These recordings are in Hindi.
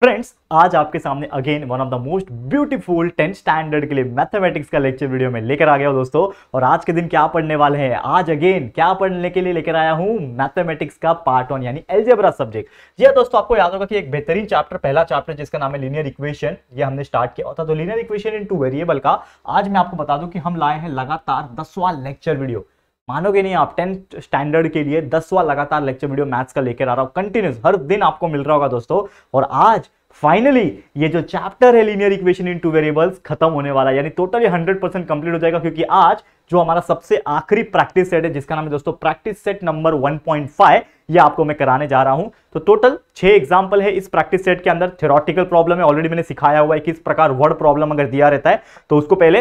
फ्रेंड्स आज आपके सामने again one of the most beautiful tenth standard के लिए मैथमेटिक्स का लेक्चर वीडियो में लेकर आ गया हूं दोस्तों और आज के दिन क्या पढ़ने वाले हैं आज अगेन क्या पढ़ने के लिए लेकर आया हूं मैथमेटिक्स का पार्ट वन यानी एल्जेब्रा सब्जेक्ट यह दोस्तों आपको याद होगा कि एक बेहतरीन चैप्टर पहला चैप्टर जिसका नाम है लीनियर इक्वेशन ये हमने स्टार्ट किया था तो linear equation in two variable का आज मैं आपको बता दू कि हम लाए हैं लगातार दसवा लेक्चर वीडियो मानोगे नहीं आप टेंथ स्टैंडर्ड के लिए दसवा लगातार लेक्चर वीडियो मैथ्स का लेकर आ रहा हूँ कंटिन्यूस हर दिन आपको मिल रहा होगा दोस्तों और आज फाइनली ये जो चैप्टर है linear equation in two variables खत्म होने वाला है यानी टोटली 100 परसेंट कंप्लीट हो जाएगा क्योंकि आज जो हमारा सबसे आखिरी प्रैक्टिस सेट है जिसका नाम है दोस्तों प्रैक्टिस सेट नंबर 1.5 ये आपको मैं कराने जा रहा हूं तो टोटल छह एग्जाम्पल है इस प्रैक्टिस सेट के अंदर थेरोटिकल प्रॉब्लम है ऑलरेडी मैंने सिखाया हुआ है किस प्रकार वर्ड प्रॉब्लम अगर दिया रहता है तो उसको पहले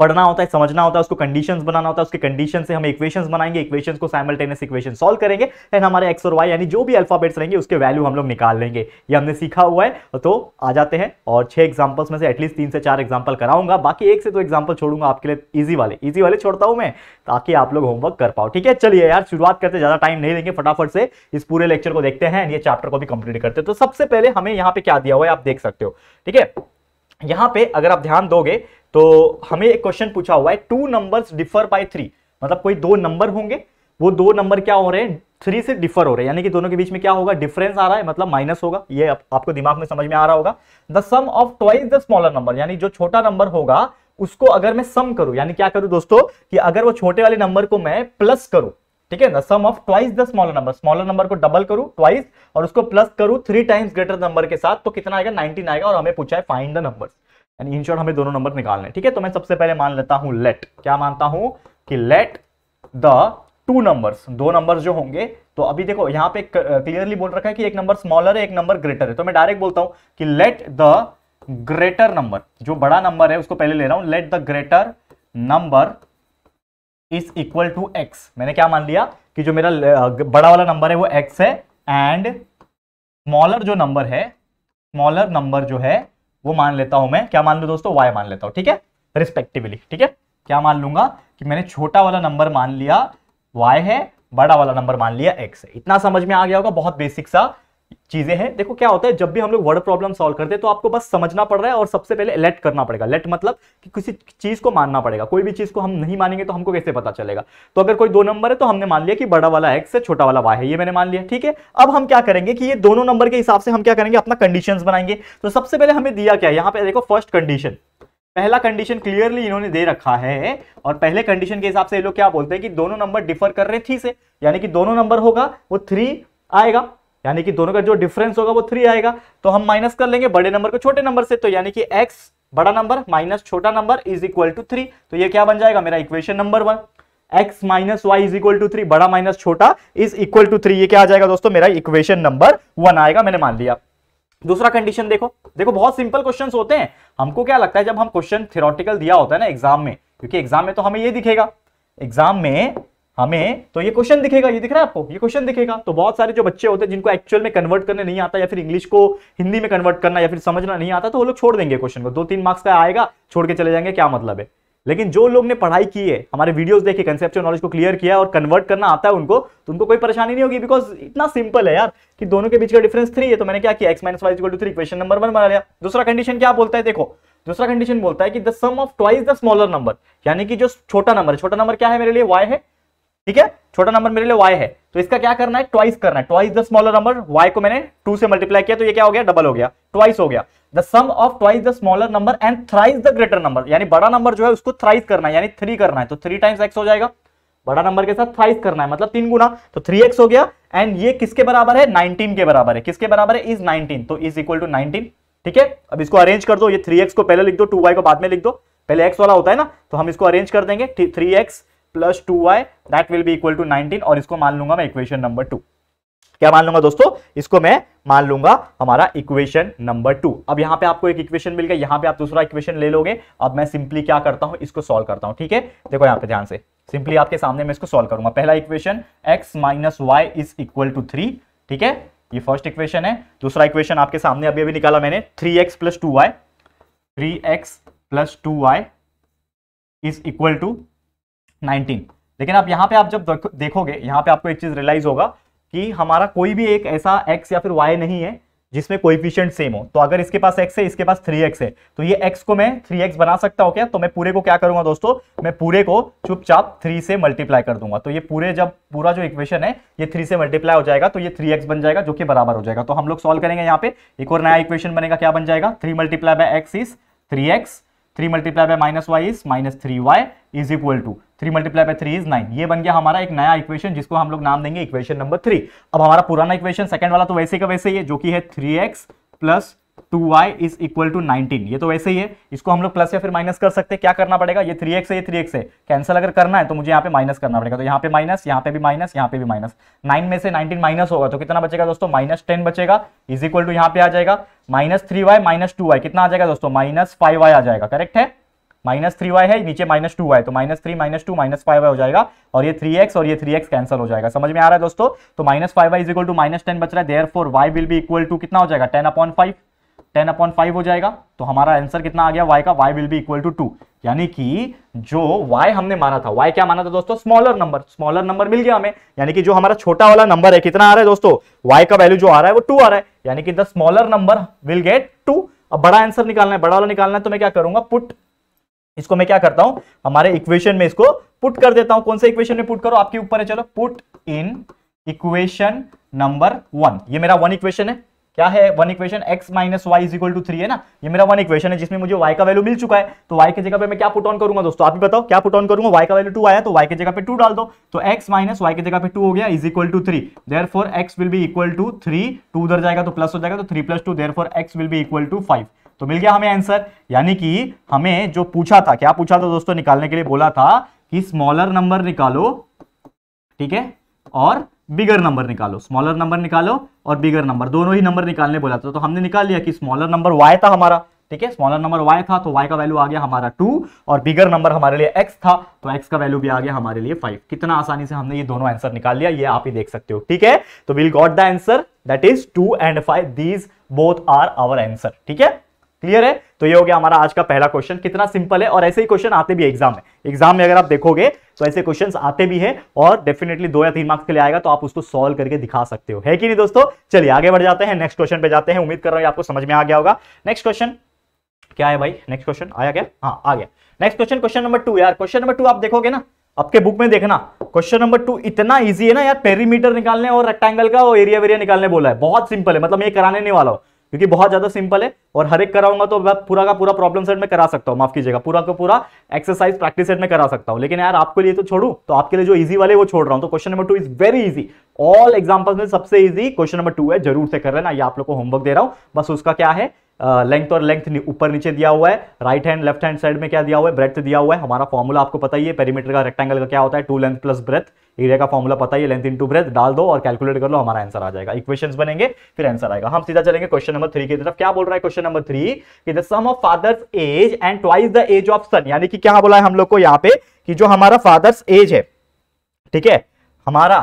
पढ़ना होता है समझना होता है उसको कंडीशंस बनाना होता है उसके कंडीशन से हम इक्वेशंस बनाएंगे इक्वेशंस को साइमल्टेनियस इक्वेशन सॉल्व करेंगे एंड हमारे एक्स और वाई यानी जो भी अल्फाबेट्स रहेंगे उसके वैल्यू हम लोग निकाल लेंगे ये हमने सीखा हुआ है तो आ जाते हैं और छह एग्जाम्पल्स में से एटलीस्ट तीन से चार एग्जाम्पल कराऊंगा बाकी एक से दो एग्जाम्पल छोड़ूंगा आपके लिए ईजी वाले ईजी वाले छोड़ता हूँ मैं ताकि आप लोग होमवर्क कर पाओ ठीक है चलिए यार शुरुआत करते ज्यादा टाइम नहीं लेंगे फटाफट से इस पूरे लेक्चर को देखते हैं ये चैप्टर को भी कंप्लीट करते हैं तो सबसे पहले हमें यहाँ पे क्या दिया हुआ है आप देख सकते हो ठीक है यहाँ पे अगर आप ध्यान दोगे तो हमें एक क्वेश्चन पूछा हुआ है two numbers differ by three मतलब कोई दो नंबर होंगे वो दो नंबर क्या हो रहे हैं थ्री से डिफर हो रहे हैं यानी कि दोनों के बीच में क्या होगा डिफरेंस आ रहा है मतलब माइनस होगा ये आप, आपको दिमाग में समझ में आ रहा होगा the sum of twice the smaller number यानी जो छोटा नंबर होगा उसको अगर मैं सम करूं यानी क्या करूं दोस्तों कि अगर वो छोटे वाले नंबर को मैं प्लस करूं ठीक है ना sum of twice the smaller number smaller number को डबल करूं ट्वाइस और उसको प्लस करूं थ्री टाइम्स ग्रेटर नंबर के साथ तो कितना आएगा नाइनटीन आएगा और हमें पूछा है फाइंड द नंबर्स यानी इन शॉर्ट हमें दोनों नंबर निकालने ठीक है तो मैं सबसे पहले मान लेता हूं लेट क्या मानता हूं कि लेट द टू नंबर्स दो नंबर्स जो होंगे तो अभी देखो यहां पे क्लियरली बोल रखा है कि एक नंबर स्मॉलर है एक नंबर ग्रेटर है तो मैं डायरेक्ट बोलता हूं कि लेट द ग्रेटर नंबर जो बड़ा नंबर है उसको पहले ले रहा हूं let the greater number is equal to X मैंने क्या मान लिया कि जो मेरा बड़ा वाला नंबर है वो एक्स है एंड स्मॉलर जो नंबर है स्मॉलर नंबर जो है वो मान लेता हूं मैं क्या मान लू दोस्तों वाई मान लेता हूं ठीक है रिस्पेक्टिवली ठीक है क्या मान लूंगा कि मैंने छोटा वाला नंबर मान लिया वाई है बड़ा वाला नंबर मान लिया एक्स है इतना समझ में आ गया होगा बहुत बेसिक सा चीजें हैं देखो क्या होता है जब भी हम लोग वर्ड प्रॉब्लम सॉल्व करते हैं तो आपको बस समझना पड़ रहा है और सबसे पहले लेट करना पड़ेगा लेट मतलब कि किसी चीज को मानना पड़ेगा कोई भी चीज को हम नहीं मानेंगे तो हमको कैसे पता चलेगा तो अगर कोई दो नंबर है तो हमने मान लिया कि बड़ा वाला एक्स है छोटा वाला वाई है ये मैंने मान लिया ठीक है अब हम क्या करेंगे कि ये दोनों नंबर के हिसाब से हम क्या करेंगे अपना कंडीशन बनाएंगे तो सबसे पहले हमें दिया क्या है यहाँ पे देखो फर्स्ट कंडीशन पहला कंडीशन क्लियरली इन्होंने दे रखा है और पहले कंडीशन के हिसाब से ये लोग क्या बोलते हैं कि दोनों नंबर डिफर कर रहे थ्री से यानी कि दोनों नंबर होगा वो थ्री आएगा यानी कि दोनों का जो डिफरेंस होगा वो थ्री आएगा तो हम माइनस कर लेंगे बड़े नंबर को छोटे नंबर से तो यानी कि एक्स बड़ा नंबर माइनस छोटा number is equal to three तो ये क्या बन जाएगा मेरा equation number one X minus Y is equal to three बड़ा माइनस छोटा इज इक्वल टू थ्री ये क्या आ जाएगा दोस्तों मेरा इक्वेशन नंबर वन आएगा मैंने मान लिया दूसरा कंडीशन देखो देखो बहुत सिंपल क्वेश्चंस होते हैं हमको क्या लगता है जब हम क्वेश्चन थ्योरेटिकल दिया होता है ना एग्जाम में क्योंकि एग्जाम में तो हमें ये दिखेगा एग्जाम में हमें तो ये क्वेश्चन दिखेगा ये दिख रहा है आपको ये क्वेश्चन दिखेगा तो बहुत सारे जो बच्चे होते हैं जिनको एक्चुअल में कन्वर्ट करने नहीं आता या फिर इंग्लिश को हिंदी में कन्वर्ट करना या फिर समझना नहीं आता तो वो लोग छोड़ देंगे क्वेश्चन को दो तीन मार्क्स का आएगा छोड़ के चले जाएंगे क्या मतलब है लेकिन जो लोग ने पढ़ाई की है हमारे वीडियोज देखे कंसेप्ट नॉलेज को क्लियर किया और कन्वर्ट करना आता है उनको तो उनको कोई परेशानी नहीं होगी बिकॉज इतना सिंपल है यार कि दोनों के बीच का डिफरेंस थ्री है तो मैंने क्या किया X minus Y is to three question number one बना लिया दूसरा कंडीशन क्या बोलता है देखो दूसरा कंडीशन बोलता है कि the sum of twice the smaller number यानी कि जो छोटा नंबर छोटा नंबर क्या है मेरे लिए वाई है ठीक है छोटा नंबर मेरे लिए वाई है तो इसका क्या करना है ट्वाइस करना है twice the smaller number y को मैंने टू से मल्टीप्लाई किया तो ये क्या हो गया डबल हो गया ट्वाइस हो गया the sum of twice the smaller number and thrice the greater number यानी बड़ा नंबर जो है उसको थ्राइस करना है यानी थ्री करना है तो थ्री टाइम्स एक्स हो जाएगा बड़ा नंबर के साथ थ्राइस करना है मतलब तीन गुना तो थ्री एक्स हो गया एंड ये किसके बराबर है नाइनटीन के बराबर है किसके बराबर है इज नाइनटीन तो इज इक्वल टू नाइनटीन ठीक है अब इसको अरेंज कर दो ये थ्री को पहले लिख दो टू को बाद में लिख दो पहले एक्स वाला होता है ना तो हम इसको अरेंज कर देंगे three x plus two y that will be equal to nineteen और इसको मान लूंगा मैं इक्वेशन नंबर टू क्या मान लूंगा दोस्तों इसको मैं मान लूंगा हमारा इक्वेशन नंबर टू अब यहां पे आपको एक इक्वेशन मिल गया यहां पे आप दूसरा इक्वेशन ले लोगे अब मैं सिंपली क्या करता हूं इसको सॉल्व करता हूं ठीक है देखो यहां पे ध्यान से सिंपली आपके सामने मैं इसको सॉल्व करूंगा पहला equation x minus Y is equal to three ठीक है ये फर्स्ट इक्वेशन है दूसरा इक्वेशन आपके सामने अभी अभी निकाला मैंने three x plus two y three x plus two y is equal to nineteen लेकिन आप यहाँ पे आप जब देखोगे यहाँ पे आपको एक चीज रियलाइज होगा कि हमारा कोई भी एक ऐसा एक्स या फिर वाई नहीं है जिसमें कोइफिशियंट सेम हो तो अगर इसके पास एक्स है इसके पास थ्री एक्स है तो ये एक्स को मैं थ्री एक्स बना सकता हूँ क्या तो मैं पूरे को क्या करूंगा दोस्तों मैं पूरे को चुपचाप थ्री से मल्टीप्लाई कर दूंगा तो ये पूरे जब पूरा जो इक्वेशन है ये थ्री से मल्टीप्लाई हो जाएगा तो ये थ्री एक्स बन जाएगा जो कि बराबर हो जाएगा तो हम लोग सोल्व करेंगे यहाँ पे एक और नया इक्वेशन बनेगा क्या बन जाएगा three multiply by x is three x three multiply by minus Y is minus three y is equal to three multiply by three is nine ये बन गया हमारा एक नया इक्वेशन जिसको हम लोग नाम देंगे इक्वेशन नंबर थ्री अब हमारा पुराना इक्वेशन सेकंड वाला तो वैसे का वैसे ही है जो कि है three x plus two y is equal to nineteen ये तो वैसे ही है इसको हम लोग प्लस या फिर माइनस कर सकते हैं क्या करना पड़ेगा ये थ्री एक्स है ये थ्री एक्स है कैंसिल अगर करना है तो मुझे यहाँ पे माइनस करना पड़ेगा तो यहाँ पे माइनस यहाँ पे भी माइनस यहाँ पे भी माइनस नाइन में से नाइनटीन माइनस होगा तो कितना बचेगा दोस्तों माइनस टेन बचेगा इज इक्वल टू यहाँ पे आ जाएगा minus three y minus two y कितना आ जाएगा दोस्तों माइनस फाइव वाई आ जाएगा करेक्ट है माइनस थ्री वाई है नीचे माइनस टू वाई तो minus three minus two minus five y हो जाएगा और ये थ्री एक्स और ये थ्री एक्स कैंसिल हो जाएगा समझ में आ रहा है दोस्तों तो minus five y is equal to minus ten बच रहा है therefore y will be equal to कितना हो जाएगा ten upon five ten upon five हो जाएगा तो हमारा आंसर कितना आ गया वाई का y will be equal to two यानी कि जो वाई हमने माना था वाई क्या माना था दोस्तों स्मॉलर नंबर स्मॉलर नंबर मिल गया हमें यानी कि जो हमारा छोटा वाला नंबर है कितना आ रहा है दोस्तों वाई का वैल्यू जो आ रहा है वो टू आ रहा है यानी कि the smaller number will get two अब बड़ा आंसर निकालना है बड़ा वाला निकालना है तो मैं क्या करूंगा पुट इसको मैं क्या करता हूं हमारे इक्वेशन में इसको पुट कर देता हूं कौन से इक्वेशन में पुट करो आपके ऊपर है चलो put in equation number one ये मेरा वन इक्वेशन है क्या है one equation x minus y equal to three है ना ये मेरा वन इक्वेशन है जिसमें मुझे वाई का वैल्यू मिल चुका है तो वाई की जगह पे मैं क्या पुट ऑन करूंगा दोस्तों आप ही बताओ क्या पुट ऑन करूंगा वाई का वैल्यू टू आया तो वाई की जगह पे टू डाल दो तो एक्स माइनस वाई की जगह पे टू हो गया is equal to three therefore x will be equal to three two उधर जाएगा तो प्लस हो जाएगा तो three plus two therefore x will be equal to five तो मिल गया हमें आंसर यानी कि हमें जो पूछा था क्या पूछा था दोस्तों निकालने के लिए बोला था कि स्मॉलर नंबर निकालो ठीक है और बिगर नंबर निकालो स्मॉलर नंबर निकालो और बिगर नंबर दोनों ही नंबर निकालने बोला था तो हमने निकाल लिया कि स्मॉलर नंबर वाई था हमारा ठीक है स्मॉलर नंबर वाई था तो वाई का वैल्यू आ गया हमारा टू और बिगर नंबर हमारे लिए एक्स था तो एक्स का वैल्यू भी आ गया हमारे लिए फाइव कितना आसानी से हमने ये दोनों आंसर निकाल लिया ये आप ही देख सकते हो ठीक है तो will got the answer that is two and five these both are our answer ठीक है क्लियर है तो ये हो गया हमारा आज का पहला क्वेश्चन कितना सिंपल है और ऐसे ही क्वेश्चन आते भी एग्जाम में एग्जाम में अगर आप देखोगे तो ऐसे क्वेश्चन आते भी हैं और डेफिनेटली दो या तीन मार्क्स के लिए आएगा तो आप उसको सॉल्व करके दिखा सकते हो है कि नहीं दोस्तों चलिए आगे बढ़ जाते हैं नेक्स्ट क्वेश्चन पे जाते हैं उम्मीद कर रहा हूं आपको समझ में आ गया होगा नेक्स्ट क्वेश्चन क्या है भाई नेक्स्ट क्वेश्चन आया क्या हाँ आ गया next question question number two यार क्वेश्चन नंबर टू आप देखोगे ना आपके बुक में देखना क्वेश्चन नंबर टू इतना इजी है ना यार पेरीमीटर निकालने और रेक्टेंगल का और एरिया वेरिया निकालने बोला है बहुत सिंपल है मतलब ये कराने नहीं वाला हो क्योंकि बहुत ज्यादा सिंपल है और हर एक कराऊंगा तो मैं पूरा का पूरा प्रॉब्लम सेट में करा सकता हूँ माफ कीजिएगा पूरा का पूरा एक्सरसाइज प्रैक्टिस सेट में करा सकता हूँ लेकिन यार आपके लिए तो छोड़ू तो आपके लिए जो इजी वाले वो छोड़ रहा हूँ तो question number two is very easy all examples में सबसे इजी क्वेश्चन नंबर टू है जरूर से कर ना ये आप लोग को होमवर्क दे रहा हूँ बस उसका क्या है लेंथ और लेंथ ऊपर नीचे दिया हुआ है right hand left hand side में क्या दिया हुआ है ब्रेथ दिया हुआ है हमारा फॉर्मूला आपको पता ही है पेरीमीटर का रेक्टेंगल का क्या होता है two length plus breadth area का फॉर्मूला पता ही लेंथ इनटू ब्रेथ डाल दो और कैलकुलेट कर लो हमारा आंसर आ जाएगा इक्वेशन बनेंगे फिर आंसर आएगा हम सीधा चलेंगे क्वेश्चन नंबर थ्री की तरफ क्या बोल रहा है क्वेश्चन नंबर थ्री कि the sum of father's age and twice the age of son यानी कि क्या बोला है हम लोग को यहाँ पे कि जो हमारा फादर्स एज है ठीक है हमारा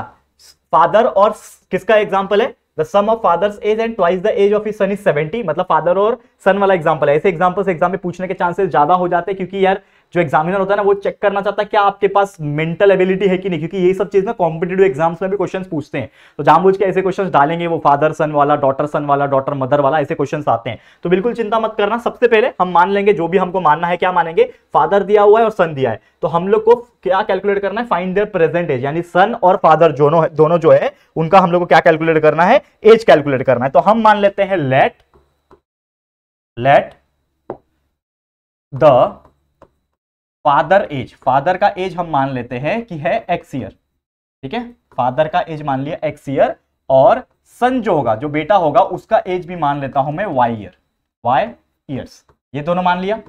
फादर और किसका एग्जाम्पल है the sum of father's age and twice the age of son is 70 मतलब फादर और सन वाला एग्जाम्पल है ऐसे एग्जाम्पल से एग्जाम में पूछने के चांसेस ज्यादा हो जाते हैं क्योंकि यार जो एग्जामिनर होता है ना वो चेक करना चाहता है क्या आपके पास मेंटल एबिलिटी है कि नहीं क्योंकि ये सब चीज ना कॉम्पिटेटिव एग्जाम्स में भी क्वेश्चन पूछते हैं तो जानबूझ के ऐसे क्वेश्चन डालेंगे वो फादर सन वाला डॉटर सन वाला डॉटर मदर वाला ऐसे क्वेश्चन आते हैं तो बिल्कुल चिंता मत करना सबसे पहले हम मान लेंगे जो भी हमको मानना है क्या मानेंगे फादर दिया हुआ है और सन दिया है तो हम लोग को क्या कैलकुलेट करना है फाइंड देयर प्रेजेंट एज यानी सन और फादर दोनों दोनों जो है उनका हम लोग को क्या कैलकुलेट करना है एज कैलकुलेट करना है तो हम मान लेते हैं let let the father age father का एज हम मान लेते हैं कि है एक्स ईयर ठीक है फादर का एज मान लिया एक्स ईयर और सन जो होगा जो बेटा होगा उसका एज भी मान लेता हूं मैं वाई ईयर वाई ईयर्स ये दोनों मान लिया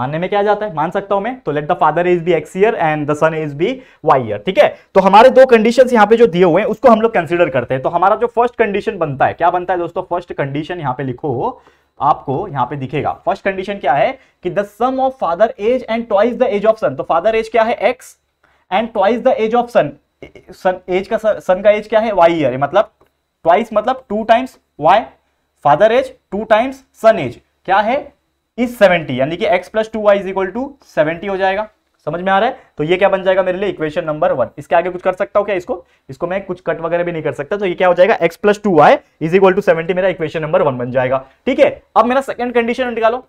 मानने में क्या जाता है मान सकता हूं मैं तो let the father is be x year and the son is be y year ठीक है तो हमारे दो कंडीशन यहां पे जो दिए हुए हैं उसको हम लोग कंसिडर करते हैं तो हमारा जो फर्स्ट कंडीशन बनता है क्या बनता है दोस्तों फर्स्ट कंडीशन यहां पे लिखो आपको यहां पे दिखेगा फर्स्ट कंडीशन क्या है कि the sum of father age and twice the age of son तो फादर एज क्या है x and twice the age of son son age का सन का एज क्या है वाई ईयर मतलब ट्वाइस मतलब two times y father age two times son age क्या है इज सेवेंटी यानी कि x plus two y is equal to seventy हो जाएगा समझ में आ रहा है तो ये क्या बन जाएगा मेरे लिए इक्वेशन नंबर वन इसके आगे कुछ कर सकता हूँ क्या इसको इसको मैं कुछ कट वगैरह भी नहीं कर सकता तो ये क्या हो जाएगा x plus two y is equal to seventy मेरा इक्वेशन नंबर वन बन जाएगा ठीक है अब मेरा सेकंड कंडीशन निकालो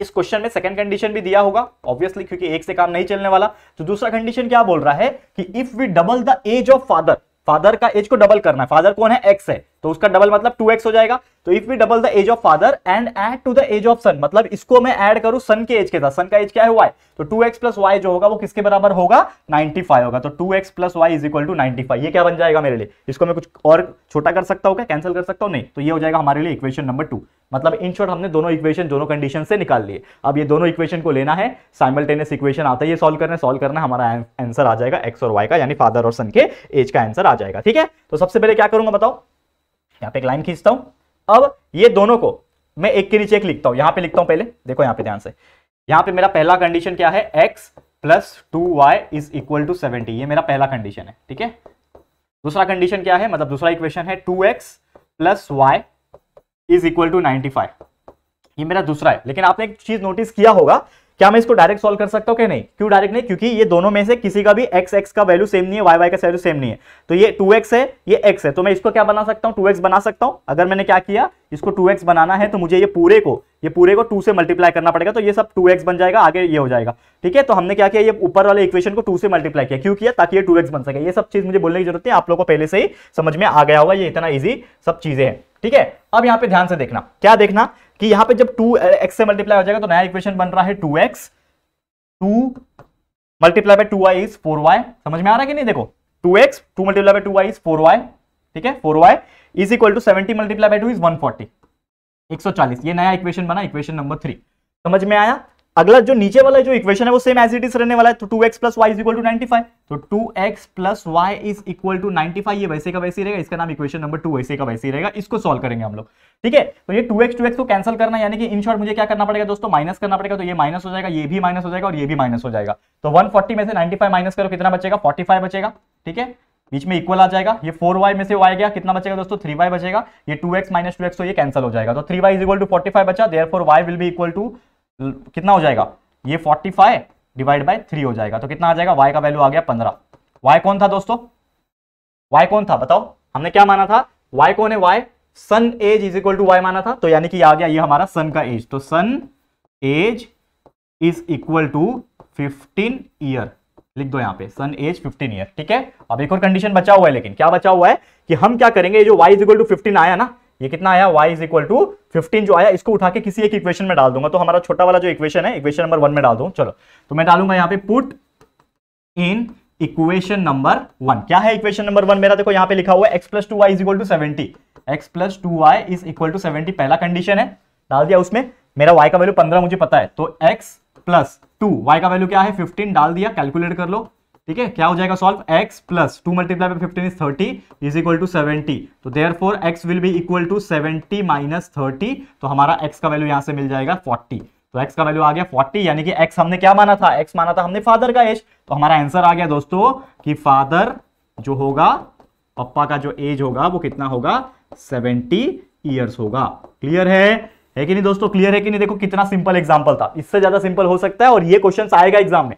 इस क्वेश्चन में सेकंड कंडीशन भी दिया होगा ऑब्वियसली क्योंकि एक से काम नहीं चलने वाला तो दूसरा कंडीशन क्या बोल रहा है कि if we double the age of father father का एज को डबल करना है फादर कौन है एक्स है तो उसका डबल मतलब टू एक्स हो जाएगा तो if we double the age of father and add to the age of son मतलब इसको मैं ऐड करूं सन के एज के साथ सन का एज क्या है वाई तो टू एक्स प्लस वाई जो होगा वो किसके बराबर होगा 95 होगा तो two x plus y is equal to ninety ये क्या बन जाएगा मेरे लिए इसको मैं कुछ और छोटा कर सकता हूँ क्या कैंसिल कर सकता हूँ नहीं तो ये हो जाएगा हमारे लिए इक्वेशन नंबर टू मतलब इन शॉर्ट हमने दोनों इक्वेशन दोनों कंडीशन से निकाल लिए अब ये दोनों इक्वेशन को लेना है साइमल्टेनियस इक्वेशन आता है ये सॉल्व करना सॉल्व करना हमारा आंसर आ जाएगा एक्स और वाई का यानी फादर और सन के एज का आंसर आ जाएगा ठीक है तो सबसे पहले क्या करूंगा बताओ यहाँ पे एक लाइन खींचता हूँ अब ये दोनों को मैं एक के नीचे एक लिखता हूं यहां पे लिखता हूं पहले देखो यहां पे ध्यान से यहां पे मेरा पहला कंडीशन क्या है x plus two y is equal to seventy ये मेरा पहला कंडीशन है ठीक है दूसरा कंडीशन क्या है मतलब दूसरा इक्वेशन है two x plus y is equal to ninety five ये मेरा दूसरा है लेकिन आपने एक चीज नोटिस किया होगा क्या मैं इसको डायरेक्ट सॉल्व कर सकता हूं क्या नहीं क्यों डायरेक्ट नहीं क्योंकि ये दोनों में से किसी का भी एक्स एक्स का वैल्यू सेम नहीं है वाई वाई का वैल्यू सेम नहीं है तो ये टू एक्स है ये एक्स है तो मैं इसको क्या बना सकता हूं टू एक्स बना सकता हूं अगर मैंने क्या किया इसको टू एक्स बनाना है तो मुझे ये पूरे को ये पूरे को टू से मल्टीप्लाई करना पड़ेगा तो ये सब टू एक्स बन जाएगा आगे ये हो जाएगा ठीक है तो हमने क्या किया ये ऊपर वाले इक्वेशन को टू से मल्टीप्लाई किया क्यों किया ताकि ये टू एक्स बन सके ये सब चीज मुझे बोलने की जरूरत है आप लोग को पहले से ही समझ में आ गया होगा ये इतना ईजी सब चीजें हैं ठीक है अब यहाँ पे ध्यान से देखना क्या देखना कि यहां पे जब टू एक्स से मल्टीप्लाई हो जाएगा तो नया इक्वेशन बन रहा है two x two multiply by two y is four y समझ में आ रहा है कि नहीं देखो two x two multiply by two y is four y ठीक है four y is equal to seventy multiply by two is one forty एक सौ चालीस ये नया इक्वेशन बना इक्वेशन नंबर थ्री समझ में आया अगला जो नीचे वाला जो इक्वेशन है वो सेम एज इट इज रहने वाला है तो two x plus y is equal to ninety five तो two x plus y is equal to ninety five ये वैसे का वैसे रहेगा इसका नाम इक्वेशन नंबर टू वैसे का वैसे रहेगा इसको सॉल्व करेंगे हम लोग ठीक है तो ये टू एक्स टू एक्स को कैंसिल करना यानी कि इन शॉर्ट मुझे क्या करना पड़ेगा दोस्तों माइनस करना पड़ेगा तो ये माइनस हो जाएगा ये भी माइनस हो जाएगा और ये भी माइनस हो जाएगा तो वन फोर्टी में से नाइनटी फाइव माइनस करो कितना बचेगा फोर्टी फाइव बचेगा ठीक है बीच में इक्वल आ जाएगा ये फोर वाई में से वाई गया कितना बचेगा दोस्तों थ्री वाई बचेगा ये two x minus two x तो ये कैंसिल हो जाएगा तो three y is equal to forty five बचा therefore y will be equal to कितना हो जाएगा ये 45 डिवाइड बाई थ्री हो जाएगा तो कितना आ जाएगा वाई का वैल्यू आ गया 15 वाई कौन था दोस्तों वाई कौन था बताओ हमने क्या माना था वाई कौन है y son age is equal to y माना था तो यानी कि आ गया ये हमारा सन का एज तो son age is equal to 15 year लिख दो यहां पे सन एज 15 ईयर ठीक है अब एक और कंडीशन बचा हुआ है लेकिन क्या बचा हुआ है कि हम क्या करेंगे जो y is equal to fifteen आया ना ये कितना आया y is equal to fifteen जो आया इसको उठा के किसी एक इक्वेशन में डाल दूंगा तो हमारा छोटा वाला जो इक्वेशन है इक्वेशन नंबर वन में डाल दूं चलो तो मैं डालूंगा यहाँ पे put in equation number one क्या है इक्वेशन नंबर वन मेरा देखो यहाँ पे लिखा हुआ है x plus two y is equal to seventy x plus two y is equal to seventy पहला कंडीशन है डाल दिया उसमें मेरा वाई का वैल्यू पंद्रह मुझे पता है तो एक्स प्लस टू वाई का वैल्यू क्या है फिफ्टीन डाल दिया कैलकुलेट कर लो ठीक है क्या हो जाएगा solve x plus two multiply by fifteen is thirty is equal to seventy तो therefore x will be equal to seventy minus thirty तो हमारा x का वैल्यू यहां से मिल जाएगा फोर्टी तो x का वैल्यू आ गया 40 यानी कि x हमने क्या माना था x माना था हमने फादर का एज तो हमारा आंसर आ गया दोस्तों कि फादर जो होगा पप्पा का जो एज होगा वो कितना होगा सेवेंटी ईयर्स होगा क्लियर है है कि नहीं दोस्तों क्लियर है कि नहीं देखो कितना सिंपल एग्जाम्पल था इससे ज्यादा सिंपल हो सकता है और ये क्वेश्चन आएगा एग्जाम में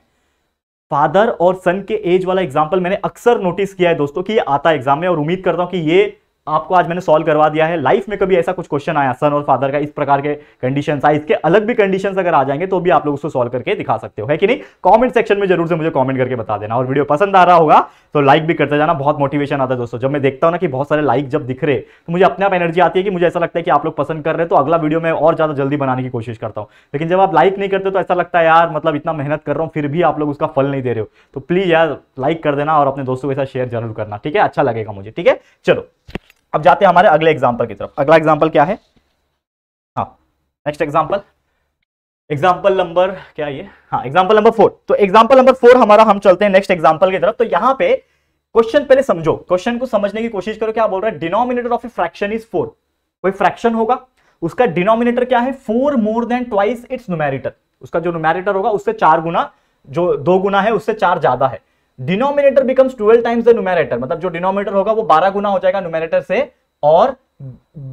फादर और सन के एज वाला एग्जाम्पल मैंने अक्सर नोटिस किया है दोस्तों कि ये आता है एग्जाम में और उम्मीद करता हूं कि ये आपको आज मैंने सॉल्व करवा दिया है लाइफ में कभी ऐसा कुछ क्वेश्चन आया सन और फादर का इस प्रकार के कंडीशन आए इसके अलग भी कंडीशन अगर आ जाएंगे तो भी आप लोग उसको सॉल्व करके दिखा सकते हो है कि नहीं कॉमेंट सेक्शन में जरूर से मुझे कॉमेंट करके बता देना और वीडियो पसंद आ रहा होगा तो लाइक भी करते जाना बहुत मोटिवेशन आता है दोस्तों जब मैं देखता हूँ ना कि बहुत सारे लाइक जब दिख रहे तो मुझे अपने आप एनर्जी आती है कि मुझे ऐसा लगता है कि आप लोग पसंद कर रहे तो अगला वीडियो मैं और ज्यादा जल्दी बनाने की कोशिश करता हूँ लेकिन जब आप लाइक नहीं करते तो ऐसा लगता है यार मतलब इतना मेहनत कर रहा हूँ फिर भी आप लोग उसका फल नहीं दे रहे हो तो प्लीज यार लाइक कर देना और अपने दोस्तों के साथ शेयर जरूर करना ठीक है अच्छा लगेगा मुझे ठीक है चलो अब जाते हैं हमारे अगले एग्जाम्पल की तरफ अगला एग्जाम्पल क्या है हाँ नेक्स्ट एग्जाम्पल एग्जाम्पल नंबर क्या ये हाँ एग्जाम्पल नंबर फोर तो एग्जाम्पल नंबर फोर हमारा हम चलते हैं नेक्स्ट एग्जाम्पल की तरफ तो यहाँ पे क्वेश्चन पहले समझो क्वेश्चन को समझने की कोशिश करो क्या बोल रहा है denominator of a fraction is four कोई फ्रैक्शन होगा उसका डिनोमिनेटर क्या है four more than twice its numerator उसका जो नुमेरिटर होगा उससे चार गुना जो दो गुना है उससे चार ज्यादा है denominator becomes twelve times the numerator मतलब जो डिनोमिनेटर होगा वो बारह गुना हो जाएगा न्यूमैरेटर से और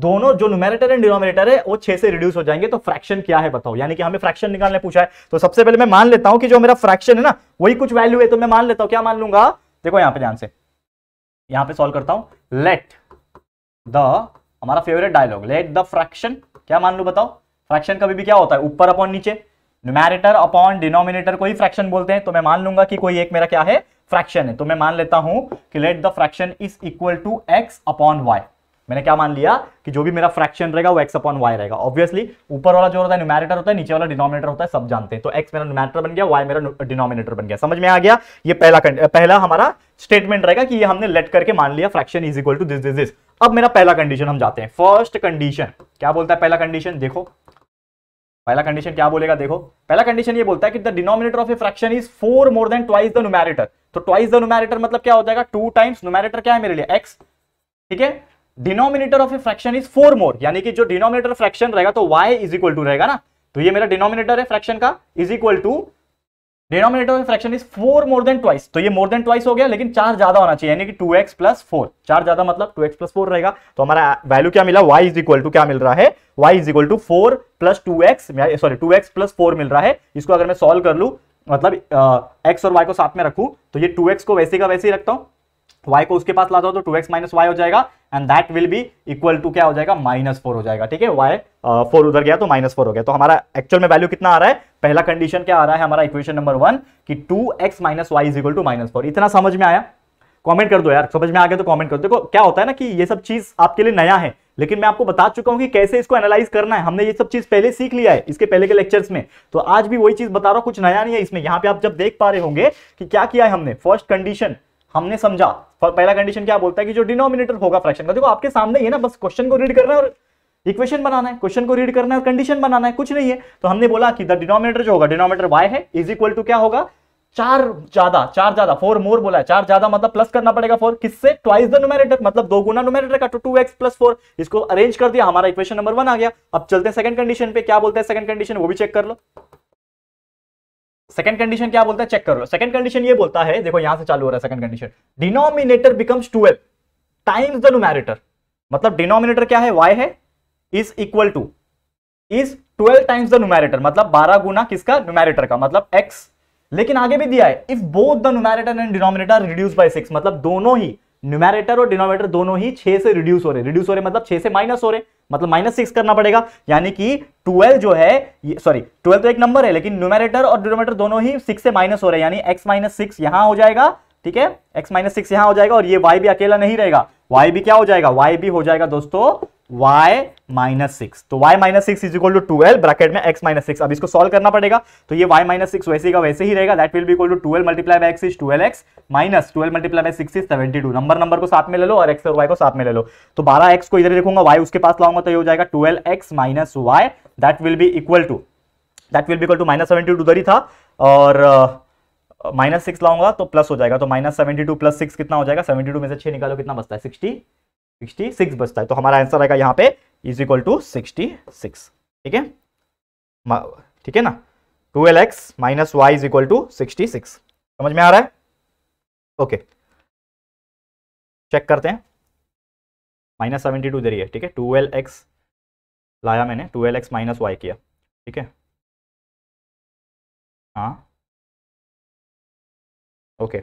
दोनों जो न्यूमैरेटर एंड डिनोमिनेटर है वो छह से रिड्यूस हो जाएंगे तो फ्रैक्शन क्या है बताओ यानी कि हमें फ्रैक्शन निकालने पूछा है तो सबसे पहले मैं मान लेता हूं कि जो मेरा फ्रैक्शन है ना वही कुछ वैल्यू है तो मैं मान लेता हूं क्या मान लूंगा देखो यहां पर ध्यान से यहां पर सॉल्व करता हूं लेट द हमारा favourite dialogue let the fraction क्या मान लू बताओ फ्रैक्शन कभी भी क्या होता है ऊपर अपॉन नीचे न्यूमेरेटर अपॉन डिनोमिनेटर को ही फ्रैक्शन बोलते हैं तो मैं मान लूंगा कि कोई एक मेरा क्या है फ्रैक्शन है तो मैं मान लेता हूं कि let the fraction is equal to x upon y मैंने क्या मान लिया कि जो भी मेरा फ्रैक्शन रहेगा वो x अपॉन वाई रहेगा ऑब्वियसली ऊपर वाला जो होता है न्यूमेरेटर होता है नीचे वाला डिनोमिनेटर होता है सब जानते हैं तो x मेरा न्यूमैरेटर बन गया y मेरा डिनोमिनेटर बन गया समझ में आ गया ये पहला पहला हमारा स्टेटमेंट रहेगा कि ये हमने लेट करके मान लिया fraction is equal to this this this अब मेरा पहला कंडीशन हम जाते हैं फर्स्ट कंडीशन क्या बोलता है पहला कंडीशन देखो पहला कंडीशन क्या बोलेगा देखो पहला कंडीशन ये बोलता है कि the denominator of a fraction is four more than twice the numerator तो ट्वाइस द नुमेरेटर मतलब क्या हो जाएगा टू टाइम्स नुमेरेटर क्या है मेरे लिए एक्स ठीक है denominator of a fraction is four more यानी कि जो डिनोमिनेटर फ्रैक्शन रहेगा तो वाई इज इक्वल टू रहेगा ना तो ये मेरा डिनोमिनेटर है फ्रैक्शन का इज इक्वल टू डिनोमिनेटर में fraction is four more than twice तो ये मोर देन ट्वाइस हो गया लेकिन चार ज्यादा होना चाहिए यानी कि टू एक्स प्लस फोर चार ज्यादा मतलब टू एक्स प्लस फोर रहेगा तो हमारा वैल्यू क्या मिला वाई इज इक्वल टू क्या मिल रहा है y is equal to four plus two x sorry two x plus four मिल रहा है इसको अगर मैं सॉल्व कर लू मतलब एक्स और वाई को साथ में रखू तो ये टू एक्स को वैसे का वैसे ही रखता हूँ y को उसके पास लाता हूं तो 2x एक्स माइनस हो जाएगा and that will be equal to क्या हो जाएगा माइनस फोर हो जाएगा ठीक है y फोर uh, उधर गया तो माइनस फोर हो गया तो हमारा एक्चुअल में वैल्यू कितना आ रहा है पहला कंडीशन क्या आ रहा है हमारा इक्वेशन नंबर वन कि two x minus Y is equal to minus four इतना समझ में आया कमेंट कर दो यार समझ में आ गया तो कमेंट कर दो देखो क्या होता है ना कि ये सब चीज आपके लिए नया है लेकिन मैं आपको बता चुका हूं कि कैसे इसको एनालाइज करना है हमने ये सब चीज पहले सीख लिया है इसके पहले के लेक्चर्स में तो आज भी वही चीज बता रहा हूं कुछ नया नहीं है इसमें यहाँ पे आप जब देख पा रहे होंगे कि क्या किया है हमने फर्स्ट कंडीशन हमने समझा पहला कंडीशन क्या बोलता है कि जो डिनोमिनेटर होगा फ्रैक्शन का देखो आपके सामने ये ना बस क्वेश्चन को रीड करना है और इक्वेशन बनाना है क्वेश्चन को रीड करना है और कंडीशन बनाना है कुछ नहीं है तो हमने बोला कि द डिनोमिनेटर जो होगा डिनोमिनेटर वाई है इज इक्वल टू क्या होगा चार ज्यादा चार ज्यादा फोर मोर बोला है चार ज्यादा मतलब प्लस करना पड़ेगा फोर किससे ट्वाइस द नोमेटर मतलब दो गुना नोमेटर का two two x plus four इसको अरेंज कर दिया हमारा इक्वेशन नंबर वन आ गया अब चलते हैं सेकंड कंडीशन पे क्या बोलते हैं सेकंड कंडीशन वो भी चेक कर लो सेकंड कंडीशन क्या बोलता है चेक कर लो सेकंड कंडीशन ये बोलता है देखो यहां से चालू हो रहा है second condition denominator becomes twelve times the numerator मतलब डिनोमिनेटर क्या है वाई है is equal to is twelve times the numerator मतलब बारह गुना किसका नुमेरेटर का मतलब एक्स लेकिन आगे भी दिया है if both the numerator and denominator reduce by six मतलब दोनों ही न्यूमैरेटर और डिनोमिनेटर दोनों ही छह से रिड्यूस हो रहे रिड्यूस हो रहे मतलब छह से माइनस हो रहे मतलब माइनस सिक्स करना पड़ेगा यानी कि ट्वेल्व जो है सॉरी ट्वेल्व तो एक नंबर है लेकिन न्यूमैरेटर और डिनोमिनेटर दोनों ही सिक्स से माइनस हो रहे यानी एक्स माइनस सिक्स यहां हो जाएगा ठीक है एक्स माइनस सिक्स यहां हो जाएगा और ये वाई भी अकेला नहीं रहेगा वाई भी क्या हो जाएगा वाई भी हो जाएगा दोस्तों y माइनस सिक्स तो y minus six is equal to twelve bracket में x माइनस सिक्स अब इसको सॉल्व करना पड़ेगा तो ये y माइनस सिक्स वैसे का वैसे ही रहेगा that will be equal to twelve multiply by x is twelve x minus twelve multiply by six is seventy two number number को साथ में ले लो और x और y को साथ में ले लो तो बारह एक्स को इधर लिखूंगा y उसके पास लाऊंगा तो ये हो जाएगा twelve x minus y that will be equal to that will be equal to minus seventy two उधर ही था और माइनस uh, सिक्स लाऊंगा तो प्लस हो जाएगा तो minus seventy two plus six कितना हो जाएगा सेवेंटी टू में से छह निकालो कितना बचता है सिक्सटी 66 सिक्स बचता है तो हमारा आंसर आएगा यहाँ पे is equal to sixty six ठीक है ठीक है ना two L x minus Y is equal to sixty six समझ में आ रहा है ओके चेक करते हैं माइनस सेवेंटी टू है ठीक है टू एल एक्स लाया मैंने two L x minus y किया ठीक है हाँ okay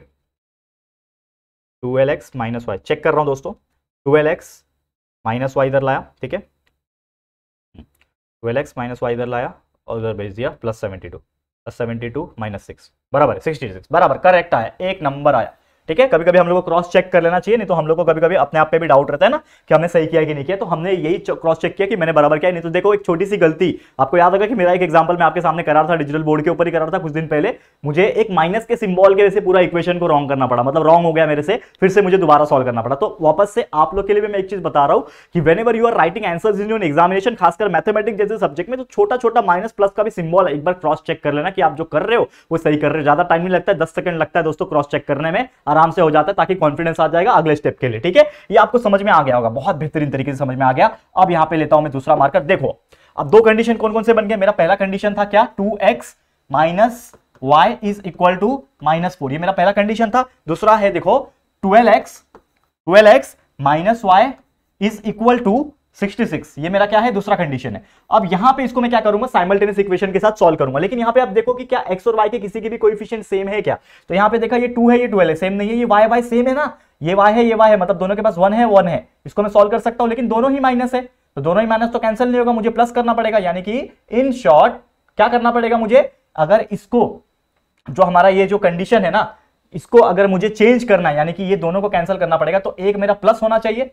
two L x minus y check कर रहा हूँ दोस्तों ट्वेल्व एक्स माइनस वाई इधर लाया ठीक है ट्वेल्व एक्स माइनस वाई इधर लाया और उधर भेज दिया plus seventy two plus seventy two minus six बराबर सिक्सटी सिक्स बराबर करेक्ट आया एक नंबर आया ठीक है कभी कभी हम लोग को क्रॉस चेक कर लेना चाहिए नहीं तो हम लोग को कभी कभी अपने आप पे भी डाउट रहता है ना कि हमने सही किया कि नहीं किया तो हमने यही क्रॉस चेक किया कि मैंने बराबर किया नहीं तो देखो एक छोटी सी गलती आपको याद होगा कि मेरा एक एग्जाम्पल मैं आपके सामने करा था डिजिटल बोर्ड के ऊपर ही करा था कुछ दिन पहले मुझे एक माइनस के सिम्बॉल के वैसे पूरा इक्वेशन को रॉन्ग करना पड़ा मतलब रॉन्ग हो गया मेरे से फिर से मुझे दोबारा सॉल्व करना पड़ा तो वापस से आप लोग के लिए मैं एक चीज बता रहा हूँ कि whenever you are writing answer in your examination खासकर मैथमेटिक्स जैसे सब्जेक्ट में तो छोटा छोटा माइनस प्लस का भी सिम्बॉल एक बार क्रॉस चेक कर लेना कि आप जो कर रहे हो वो सही कर रहे हो ज्यादा टाइम नहीं लगता है दस सेकंड लगता है दोस्तों क्रॉस चेक करने में आराम से हो जाता है ताकि कॉन्फिडेंस आ जाएगा अगले स्टेप के लिए ठीक है ये आपको समझ में आ गया होगा बहुत बेहतरीन तरीके से समझ में आ गया अब यहां पे लेता हूं मैं दूसरा मार्कर देखो अब दो कंडीशन कौन कौन से बन गए मेरा पहला कंडीशन था क्या two x minus Y is equal to minus four ये मेरा पहला कंडीशन था दूसरा है देखो twelve x twelve x minus Y is equal to 66 ये मेरा क्या है दूसरा कंडीशन है अब यहां पे इसको मैं क्या करूंगा साइमल्टेनियस इक्वेशन के साथ सॉल्व करूंगा लेकिन यहां पे आप देखो कि क्या एक्स और वाई के किसी के भी कोइफिशिएंट सेम है क्या तो यहां पे देखा ये टू है ये 12 है सेम नहीं है ये वाई वाई सेम है ना ये वाई है ये y है मतलब दोनों के पास वन है वन है इसको मैं सॉल्व कर सकता हूं लेकिन दोनों ही माइनस है तो दोनों ही माइनस तो कैंसिल नहीं होगा मुझे प्लस करना पड़ेगा यानी कि इन शॉर्ट क्या करना पड़ेगा मुझे अगर इसको जो हमारा ये जो कंडीशन है ना इसको अगर मुझे चेंज करना है यानी कि ये दोनों को कैंसिल करना पड़ेगा तो एक मेरा प्लस होना चाहिए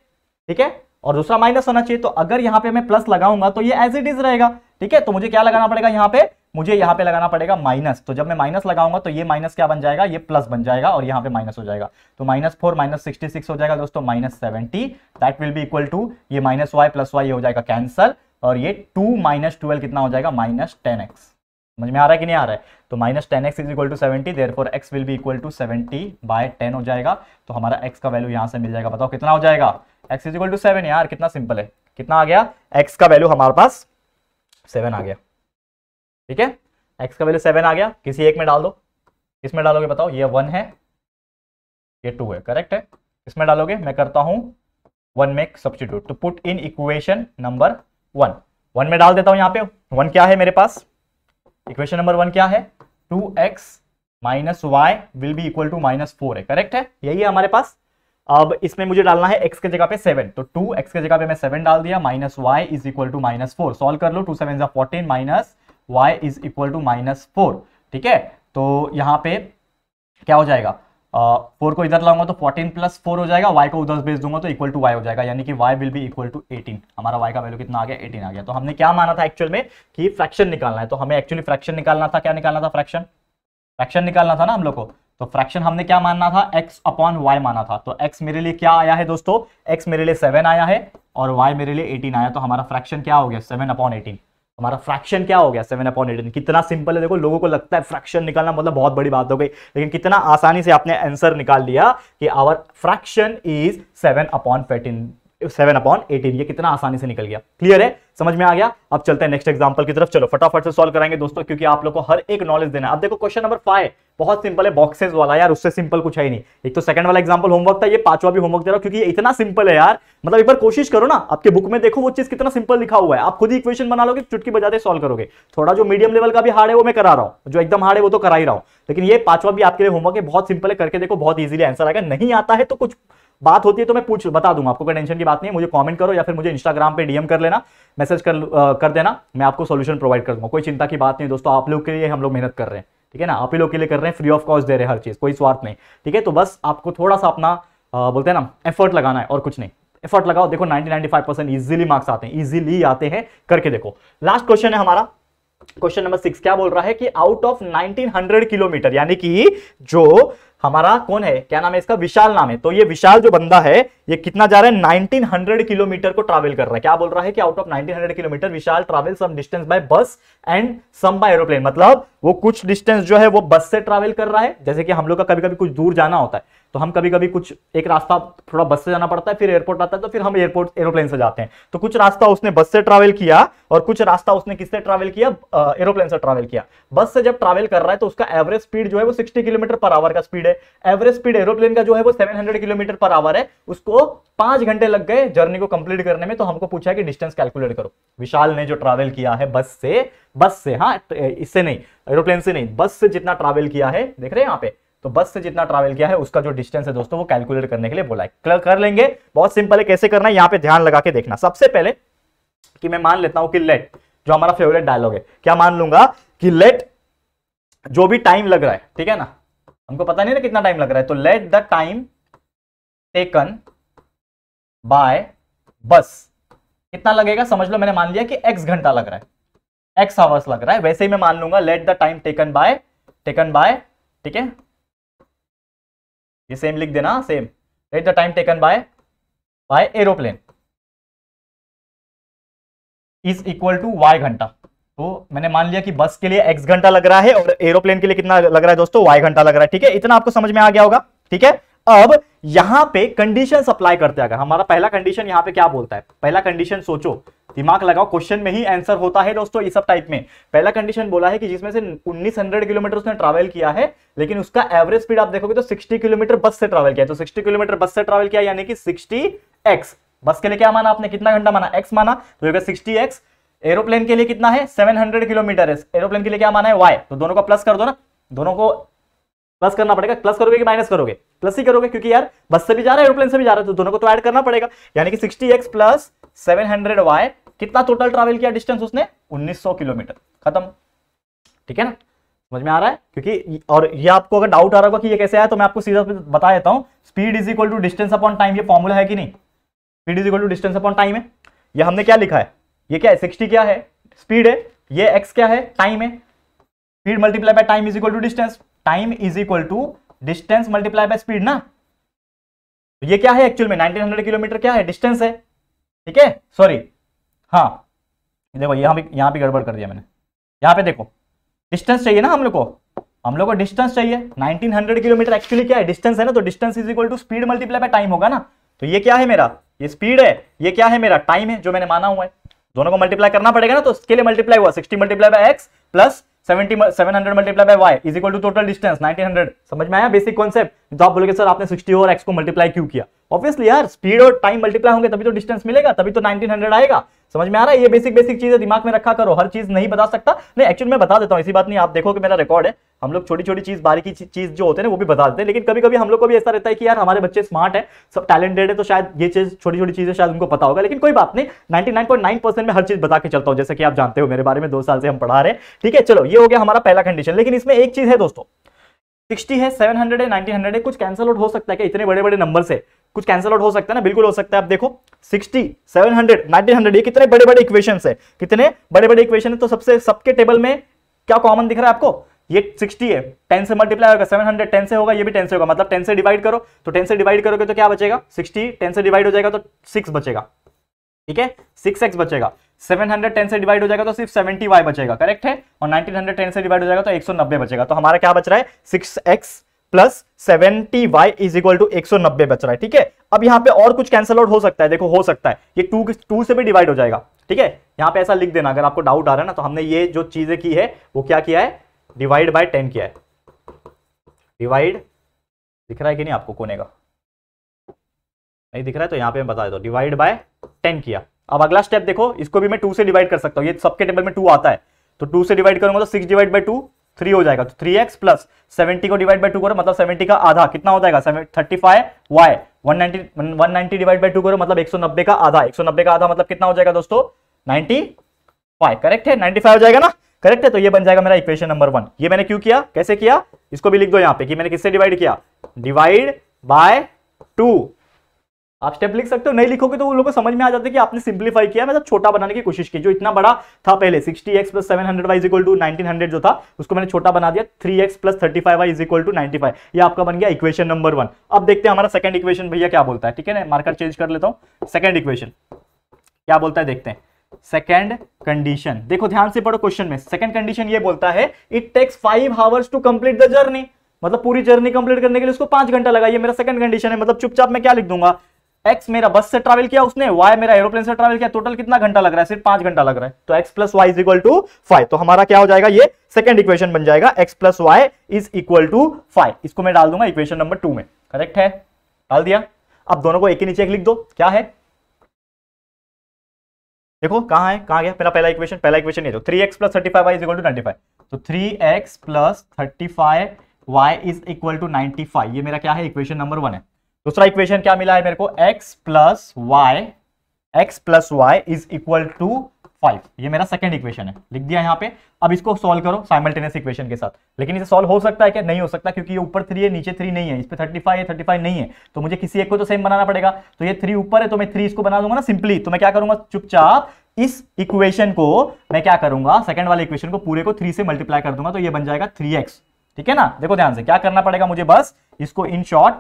ठीक है और दूसरा माइनस होना चाहिए तो अगर यहाँ पे मैं प्लस लगाऊंगा तो ये एज इट इज रहेगा ठीक है तो मुझे क्या लगाना पड़ेगा यहाँ पे मुझे यहाँ पे लगाना पड़ेगा माइनस तो जब मैं माइनस लगाऊंगा तो ये माइनस क्या बन जाएगा ये प्लस बन जाएगा और यहाँ पे माइनस हो जाएगा तो minus four minus sixty six हो जाएगा दोस्तों minus seventy that will be equal to ये माइनस वाई प्लस वाई हो जाएगा कैंसल और ये टू माइनस ट्वेल्व कितना हो जाएगा माइनस टेन एक्स समझ में आ रहा है कि नहीं आ रहा है तो minus ten x is equal to seventy therefore x will be equal to seventy by ten हो जाएगा तो हमारा एक्स का वैल्यू यहां से मिल जाएगा बताओ कितना हो जाएगा x is equal to seven यार कितना सिंपल है कितना आ गया एक्स का वैल्यू हमारे पास सेवन आ गया ठीक है एक्स का वैल्यू सेवन आ गया किसी एक में डाल दो इसमें डालोगे बताओ ये वन है ये टू है करेक्ट है इसमें डालोगे मैं करता हूं वन में सब्सटीट्यूट तो put in equation number one one में डाल देता हूं यहाँ पे वन क्या है मेरे पास इक्वेशन नंबर वन क्या है two x minus y will be equal to minus four है करेक्ट है यही है हमारे पास अब इसमें मुझे डालना है एक्स के जगह पे सेवन तो टू एक्स के जगह पे मैं सेवन डाल दिया minus Y is equal to minus four solve कर लो टू सेवन जो fourteen minus Y is equal to minus four ठीक है तो यहाँ पे क्या हो जाएगा फोर uh, को इधर लाऊंगा तो फोर्टीन प्लस फोर हो जाएगा वाई को उधर भेज दूंगा तो इक्वल टू वाई हो जाएगा यानी कि y will be equal to eighteen हमारा वाई का वैल्यू कितना आ गया एटीन आ गया तो हमने क्या माना था एक्चुअल में कि फ्रैक्शन निकालना है तो हमें एक्चुअली फ्रैक्शन निकालना था क्या निकालना था फ्रैक्शन फ्रैक्शन निकालना था ना हम लोग को तो फ्रैक्शन हमने क्या मानना था एक्स अपॉन वाई माना था तो एक्स मेरे लिए क्या आया है दोस्तों एक्स मेरे लिए सेवन आया है और वाई मेरे लिए एटीन आया तो हमारा फ्रैक्शन क्या हो गया सेवन अपॉन एटीन हमारा फ्रैक्शन क्या हो गया सेवन अपॉन एटीन कितना सिंपल है देखो लोगों को लगता है फ्रैक्शन निकालना मतलब बहुत बड़ी बात हो गई लेकिन कितना आसानी से आपने आंसर निकाल लिया कि our fraction is seven upon seven upon eighteen ये कितना आसानी से निकल गया क्लियर है समझ में आ गया अब चलते हैं नेक्स्ट एग्जांपल की तरफ चलो फटाफट से सॉल्व कराएंगे दोस्तों क्योंकि आप लोगों को हर एक नॉलेज देना है अब देखो क्वेश्चन नंबर फाइव बहुत सिंपल है बॉक्सेस वाला यार उससे सिंपल कुछ है ही नहीं एक तो सेकंड वाला एग्जाम्पल होमवर्क था ये पांचवा भी होमवर्क दे रहा हूं क्योंकि इतना सिंपल है यार मतलब एक बार कोशिश करो ना आपके बुक में देखो वो चीज कितना सिंपल लिखा हुआ है आप खुद ही इक्वेशन बना लो चुटकी बजाते सॉल्व करोगे थोड़ा जो मीडियम लेवल का भी हार्ड है वो मैं करा रहा हूँ जो एकदम हार्ड है वो तो करा ही रहा हूँ लेकिन ये पांचवा भी आपके लिए होमवर्क है बहुत सिंपल है करके देखो बहुत ईजिली आंसर आएगा नहीं आता है तो कुछ बात होती है तो मैं पूछ बता दूंगा आपको टेंशन की बात नहीं मुझे कमेंट करो या फिर मुझे इंस्टाग्राम पे डीएम कर लेना मैसेज कर कर देना मैं आपको सोल्यूशन प्रोवाइड कर दूंगा कोई चिंता की बात नहीं दोस्तों आप लोग के लिए हम लोग मेहनत कर रहे हैं ठीक है ना आप ही लोग के लिए कर रहे हैं फ्री ऑफ कॉस्ट दे रहे हैं हर चीज़ कोई स्वार्थ नहीं ठीक है तो बस आपको थोड़ा सा अपना आ, बोलते हैं ना एफर्ट लगाना है और कुछ नहीं एफर्ट लगाओ देखो नाइनटी 95 परसेंट ईजिली मार्क्स आते हैं ईजिली आते हैं करके देखो लास्ट क्वेश्चन है हमारा क्वेश्चन नंबर सिक्स क्या बोल रहा है कि आउट ऑफ 1900 किलोमीटर यानी कि जो हमारा कौन है क्या नाम है इसका विशाल नाम है तो ये विशाल जो बंदा है ये कितना जा रहा है 1900 किलोमीटर को ट्रैवल कर रहा है क्या बोल रहा है कि out of 1900 kilometre Vishal travel some distance by bus and some by aeroplane मतलब वो कुछ डिस्टेंस जो है वो बस से ट्रैवल कर रहा है जैसे कि हम लोग का कभी कभी कुछ दूर जाना होता है तो हम कभी कभी कुछ एक रास्ता थोड़ा बस से जाना पड़ता है फिर एयरपोर्ट आता है तो फिर हम एयरपोर्ट एरोप्लेन से जाते हैं तो कुछ रास्ता उसने बस से ट्रैवल किया और कुछ रास्ता उसने किससे ट्रैवल किया एरोप्लेन से ट्रैवल किया बस से जब ट्रैवल कर रहा है तो उसका एवरेज स्पीड जो है वो सिक्सटी किलोमीटर पर आवर का स्पीड है एवरेज स्पीड एरोप्लेन का जो है वो सेवन किलोमीटर पर आवर है उसको पांच घंटे लग गए जर्नी को कंप्लीट करने में तो हमको पूछा कि डिस्टेंस कैलकुलेट करो विशाल ने जो ट्रैवल किया है बस से बस से हाँ तो, इससे नहीं एरोप्लेन से नहीं बस से जितना ट्रैवल किया है देख रहे हैं यहाँ पे तो बस से जितना ट्रैवल किया है उसका जो डिस्टेंस है दोस्तों वो कैलकुलेट करने के लिए बोला है कर लेंगे बहुत सिंपल है कैसे करना है यहाँ पे ध्यान लगा के देखना सबसे पहले कि मैं मान लेता हूं कि लेट जो हमारा फेवरेट डायलॉग है क्या मान लूंगा कि लेट जो भी टाइम लग रहा है ठीक है ना हमको पता नहीं ना कितना टाइम लग रहा है तो let the time taken by bus कितना लगेगा समझ लो मैंने मान लिया कि एक्स घंटा लग रहा है एक्स आवर्स लग रहा है वैसे ही मैं मान लूंगा let the time taken by taken by ठीक है ये सेम लिख देना same write the time taken by by aeroplane is equal to y घंटा तो मैंने मान लिया कि बस के लिए एक्स घंटा लग रहा है और एरोप्लेन के लिए कितना लग रहा है दोस्तों वाई घंटा लग रहा है ठीक है इतना आपको समझ में आ गया होगा ठीक है अब यहां पे कंडीशन अप्लाई करते हैं अगर हमारा पहला कंडीशन यहां पे क्या बोलता है पहला कंडीशन सोचो दिमाग लगाओ क्वेश्चन में ही आंसर होता है दोस्तों इस सब टाइप में पहला कंडीशन बोला है कि जिसमें से 1900 किलोमीटर उसने ट्रैवल किया है लेकिन उसका एवरेज स्पीड आप देखोगे तो 60 किलोमीटर बस से ट्रैवल किया तो 60 किलोमीटर बस से ट्रैवल किया यानी कि 60x बस के लिए क्या माना आपने कितना घंटा माना एक्स माना तो होगा सिक्सटी एक्स एरोप्लेन के लिए कितना है सेवन हंड्रेड किलोमीटर है एरोप्लेन के लिए क्या माना है वाई तो दोनों को प्लस कर दो ना दोनों को प्लस करना पड़ेगा प्लस करोगे कि माइनस करोगे प्लस ही करोगे क्योंकि यार बस से भी जा रहा है एरोप्लेन से भी जा रहा है तो दोनों को तो ऐड करना पड़ेगा यानी कि sixty x plus seven hundred y कितना टोटल ट्रैवल किया डिस्टेंस उसने 1900 किलोमीटर खत्म ठीक है ना समझ में आ रहा है क्योंकि और ये आपको अगर डाउट आ रहा होगा कि ये कैसे आया तो मैं आपको सीधा बता देता हूँ speed is equal to distance upon time ये फॉर्मूला है कि नहीं speed is equal to distance upon time है ये हमने क्या लिखा है ये क्या है सिक्सटी क्या है स्पीड है ये एक्स क्या है टाइम है speed multiply by time is equal to distance time is equal to distance multiply by speed ना तो ये क्या है एक्चुअल में 1900 किलोमीटर क्या है डिस्टेंस है ठीक है सॉरी हाँ देखो यहां पे यहां पे गड़बड़ कर दिया मैंने यहां पे देखो डिस्टेंस चाहिए ना हम लोग को हम लोग को डिस्टेंस चाहिए 1900 किलोमीटर एक्चुअली क्या है डिस्टेंस है ना तो distance is equal to speed multiply by time होगा ना तो ये क्या है मेरा ये स्पीड है ये क्या है मेरा टाइम है जो मैंने माना हुआ है दोनों को मल्टीप्लाई करना पड़ेगा ना तो इसके लिए मल्टीप्लाई हुआ sixty multiply by x plus seventy seven hundred two total nineteen hundred समझ में आया बेसिक कॉन्सेप्ट आप सर आपने सिक्सटी और एक्स को किया ऑब्वियसली यार स्पीड और टाइम होंगे तभी तो डिस्टेंस मिलेगा तभी तो नाइनटीन हंड्रेड आएगा समझ में आ रहा है ये बेसिक बेसिक दिमाग में रखा करो हर चीज नहीं बता सकता नहीं एक्चुअली मैं बता देता हूँ इसी बात नहीं आप देखो कि मेरा रिकॉर्ड है हम लोग छोटी छोटी चीज़ बारीकी चीज़ जो होते हैं वो भी बता देते हैं लेकिन कभी कभी हम लोग को भी ऐसा रहता है कि यार हमारे बच्चे स्मार्ट है सब टैलेंटेड है तो शायद ये चीज़ छोटी छोटी चीज़ें शायद उनको पता होगा लेकिन कोई बात नहीं 99.9 परसेंट में हर चीज़ बता के चलता हूँ जैसे कि आप जानते हो मेरे बारे में दो साल से हम पढ़ा रहे हैं ठीक है चलो ये हो गया हमारा पहला कंडीशन लेकिन इसमें एक चीज़ है दोस्तों सिक्सटी है सेवन हंड्रेड है नाइनटीन हंड्रेड है कुछ कैंसल आउट हो सकता है क्या इतने बड़े बड़े नंबर से कुछ कैंसल आउट हो सकता है ना बिल्कुल हो सकता है आप देखो सिक्सटी हंड्रेड नाइनटीन हंड्रेड ये कितने बड़े बड़े इक्वेशन है कितने बड़े बड़े इक्वेशन है तो सबसे सबके टेबल में क्या कॉमन दिख रहा है आपको ये 60 है 10 से मल्टीप्लाई होगा 700 10 से होगा ये भी 10 से होगा मतलब 10 से डिवाइड करो तो 10 से डिवाइड करोगे तो क्या बचेगा 60 10 से डिवाइड हो जाएगा तो 6 बचेगा ठीक है 6x बचेगा 710 से डिवाइड हो जाएगा तो सिर्फ 70y बचेगा करेक्ट है और 1910 से डिवाइड हो जाएगा तो 190 बचेगा तो हमारा क्या बच रहा है 6x plus seventy y is equal to एक बच रहा है ठीक है अब यहाँ पे और कुछ कैंसल आउट हो सकता है देखो हो सकता है ये टू टू से भी डिवाइड हो जाएगा ठीक है यहाँ पे ऐसा लिख देना अगर आपको डाउट आ रहा है ना तो हमने ये जो चीजें की है वो क्या किया है डिवाइड बाय टेन किया है डिवाइड दिख रहा है कि नहीं आपको कोने का नहीं दिख रहा है तो यहां पे मैं बता देता हूं डिवाइड बाय टेन किया अब अगला स्टेप देखो इसको भी मैं टू से डिवाइड कर सकता हूं ये सबके टेबल में टू आता है तो टू से डिवाइड करूंगा तो six divide by two three हो जाएगा तो थ्री एक्स प्लस सेवेंटी को डिवाइड बाई टू करो मतलब सेवेंटी का आधा कितना हो जाएगा thirty five y one ninety one ninety divide by two करो मतलब एक सौ नब्बे का आधा एक सौ नब्बे का आधा मतलब कितना हो जाएगा दोस्तों नाइनटी फाइव करेक्ट है नाइनटी फाइव हो जाएगा ना करेक्ट है तो ये बन जाएगा मेरा इक्वेशन नंबर वन ये मैंने क्यों किया कैसे किया इसको भी लिख दो यहाँ पे कि मैंने किससे डिवाइड किया डिवाइड बाय टू आप स्टेप लिख सकते हो नहीं लिखोगे तो उन लोगों को समझ में आ जाते कि आपने सिंप्लीफाई किया मतलब छोटा बनाने की कोशिश की जो इतना बड़ा था पहले 60x x plus seven hundred y equal to nineteen hundred जो था उसको मैंने छोटा बना दिया 3x x plus thirty five y is equal to ninety five ये आपका बन गया इक्वेशन नंबर वन अब देखते हैं हमारा सेकंड इक्वेशन भैया क्या बोलता है ठीक है ना मार्कर चेंज कर लेता हूँ सेकंड इक्वेशन क्या बोलता है देखते हैं सेकेंड कंडीशन देखो ध्यान से पढ़ो क्वेश्चन में सेकेंड कंडीशन ये बोलता है it takes five hours to complete the journey मतलब पूरी जर्नी कंप्लीट करने के लिए उसको पांच घंटा लगा ये मेरा सेकंड कंडीशन है मतलब चुपचाप मैं क्या लिख दूंगा एक्स मेरा बस से ट्रैवल किया उसने वाई मेरा एरोप्लेन से ट्रैवल किया टोटल कितना घंटा लग रहा है सिर्फ पांच घंटा लग रहा है तो x plus y is equal to five तो हमारा क्या हो जाएगा ये सेकंड इक्वेशन बन जाएगा x plus y is equal to five इसको मैं डाल दूंगा इक्वेशन नंबर टू में करेक्ट है डाल दिया अब दोनों को एक ही नीचे एक लिख दो क्या है देखो कहाँ है कहाँ गया पहला पहला इक्वेशन पहला इक्वेशन ये three x plus thirty five y is to ninety five तो three x plus thirty five y is equal to ninety five ये मेरा क्या है इक्वेशन नंबर वन है दूसरा इक्वेशन क्या मिला है मेरे को x plus y x plus y is equal to five ये मेरा सेकंड इक्वेशन है लिख दिया यहाँ पे अब इसको सॉल्व करो साइमल्टेनियस इक्वेशन के साथ लेकिन इसे सॉल्व हो सकता है क्या नहीं हो सकता क्योंकि ये ऊपर थ्री है नीचे थ्री नहीं है इस पर थर्टी फाइव है थर्टी फाइव नहीं है तो मुझे किसी एक को तो सेम बनाना पड़ेगा तो ये थ्री ऊपर है तो मैं थ्री इसको बना दूंगा ना सिंपली तो मैं क्या करूंगा चुपचाप इस इक्वेशन को मैं क्या करूंगा सेकंड वाले इक्वेशन को पूरे को थ्री से मल्टीप्लाई कर दूंगा तो यह बन जाएगा थ्री ठीक है ना देखो ध्यान से क्या करना पड़ेगा मुझे बस इसको इन शॉर्ट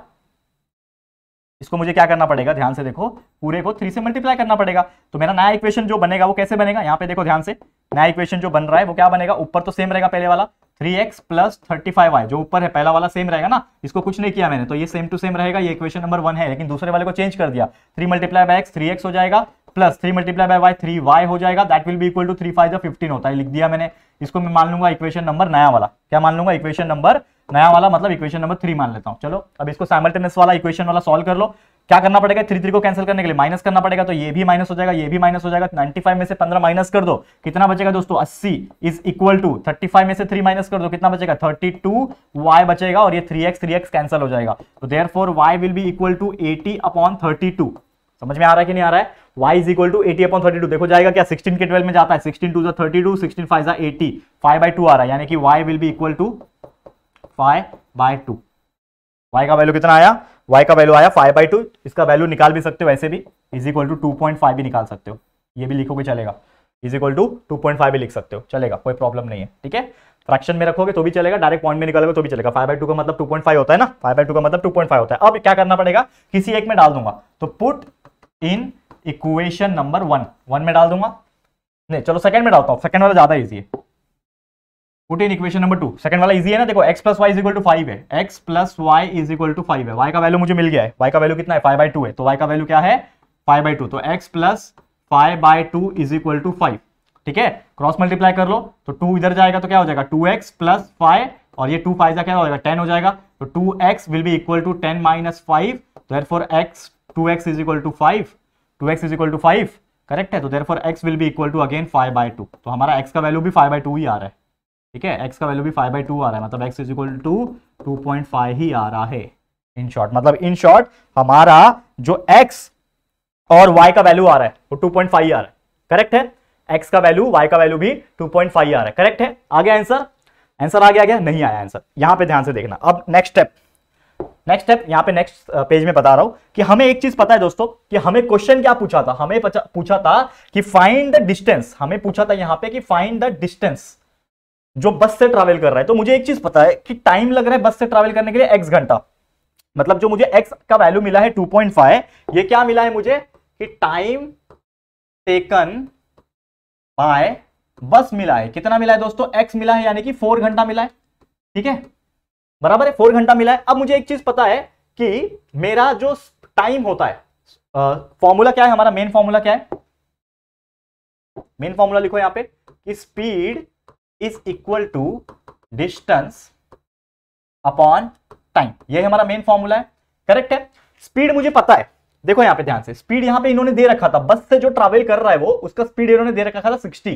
इसको मुझे क्या करना पड़ेगा ध्यान से देखो पूरे को थ्री से मल्टीप्लाई करना पड़ेगा तो मेरा नया इक्वेशन जो बनेगा वो कैसे बनेगा यहाँ पे देखो ध्यान से नया इक्वेशन जो बन रहा है वो क्या बनेगा ऊपर तो सेम रहेगा पहले वाला three x plus thirty five I जो ऊपर है पहला वाला सेम रहेगा ना इसको कुछ नहीं किया मैंने तो ये सेम टू सेम रहेगा ये इक्वेशन नंबर वन है लेकिन दूसरे वाले को चेंज कर दिया three multiply by x three x हो जाएगा plus three multiply by y three y हो जाएगा that will be equal to three five fifteen होता है लिख दिया मैंने इसको मैं मान लूंगा इक्वेशन नंबर नया वाला क्या मान लूंगा इक्वेशन नंबर नया वाला मतलब इक्वेशन नंबर थ्री मान लेता हूँ चलो अब इसको साइमल्टेनियस वाला इक्वेशन वाला सॉल्व कर लो क्या करना पड़ेगा थ्री थ्री को कैंसिल करने के लिए माइनस करना पड़ेगा तो ये भी माइनस हो जाएगा ये भी माइनस हो जाएगा 95 में से 15 माइनस कर दो कितना बचेगा दोस्तों 80 इज इक्वल टू 35 में से 3 माइनस कर दो कितना बचेगा 32 y बचेगा और ये 3x 3x कैंसिल हो जाएगा तो therefore y will be equal to eighty upon thirty two समझ में आ रहा है कि नहीं आ रहा है y is equal to eighty upon thirty two देखो जाएगा क्या 16 के 12 में जाता है 16 टू जो टू 16 फाइव जो एटी फाइव बाई टू आ रहा है यानी कि y will be equal to five by का वैल्यू कितना आया वाई का वैल्यू आया फाइव बाई इसका वैल्यू निकाल भी सकते हो वैसे भी is equal to two point five भी निकाल सकते हो ये भी लिखोगे चलेगा is equal to two point five भी लिख सकते हो चलेगा कोई प्रॉब्लम नहीं है ठीक है फ्रैक्शन में रखोगे तो भी चलेगा डायरेक्ट पॉइंट में निकालोगे तो भी चलेगा फाइव बाई टू का मतलब टू पॉइंट फाइव होता है ना फाइव बाई टू का मतलब टू पॉइंट फाइव होता है अब क्या करना पड़ेगा किसी एक में डाल दूंगा तो put in equation number one one में डाल दूंगा नहीं चलो सेकंड में डालता हूँ सेकंड वाला ज्यादा ईजी है in equation number two second वाला इजी है ना देखो x plus y is equal to five है x plus y is equal to five है वाई का वैल्यू मुझे मिल गया है वाई का वैल्यू कितना है फाइव बाई टू है तो वाई का वैल्यू क्या है फाइव बाई टू तो x plus five by two is equal to five ठीक है क्रॉस मल्टीप्लाई कर लो तो टू इधर जाएगा तो क्या हो जाएगा टू एक्स प्लस फाइव और ये टू फाइव का क्या हो जाएगा टेन हो जाएगा तो two x will be equal to ten minus five therefore x two x is equal to five two x is equal to five correct है तो therefore x will be equal to again five by two तो हमारा एक्स का वैल्यू भी फाइव बाई टू ही आ रहा है ठीक है एक्स का वैल्यू भी फाइव बाई टू आ रहा है मतलब x is equal to two point five ही आ रहा है इन शॉर्ट मतलब इन शॉर्ट हमारा जो एक्स और वाई का वैल्यू आ रहा है वो टू पॉइंट फाइव आ रहा है करेक्ट है एक्स का वैल्यू वाई का वैल्यू भी टू पॉइंट फाइव आ रहा है करेक्ट है आ गया आंसर आंसर आ गया क्या नहीं आया आंसर यहां पे ध्यान से देखना अब नेक्स्ट स्टेप नेक्स्ट स्टेप यहाँ पे नेक्स्ट पेज uh, में बता रहा हूं कि हमें एक चीज पता है दोस्तों कि हमें क्वेश्चन क्या पूछा था हमें पूछा था कि फाइंड द डिस्टेंस हमें पूछा था यहाँ पे कि फाइंड द डिस्टेंस जो बस से ट्रैवल कर रहा है तो मुझे एक चीज पता है कि टाइम लग रहा है बस से ट्रैवल करने के लिए एक्स घंटा मतलब जो मुझे एक्स का वैल्यू मिला है टू पॉइंट फाइव ये क्या मिला है मुझे कि टाइम टेकन बाय बस मिला है कितना मिला है दोस्तों एक्स मिला है यानी कि फोर घंटा मिला है ठीक है बराबर है फोर घंटा मिला है अब मुझे एक चीज पता है कि मेरा जो टाइम होता है फॉर्मूला क्या है हमारा मेन फॉर्मूला क्या है मेन फॉर्मूला लिखो यहां पे कि speed is equal to distance upon time ये हमारा मेन फॉर्मूला है करेक्ट है स्पीड मुझे पता है देखो यहां पे ध्यान से स्पीड यहां पे इन्होंने दे रखा था बस से जो ट्रैवल कर रहा है वो उसका स्पीड इन्होंने दे रखा था सिक्सटी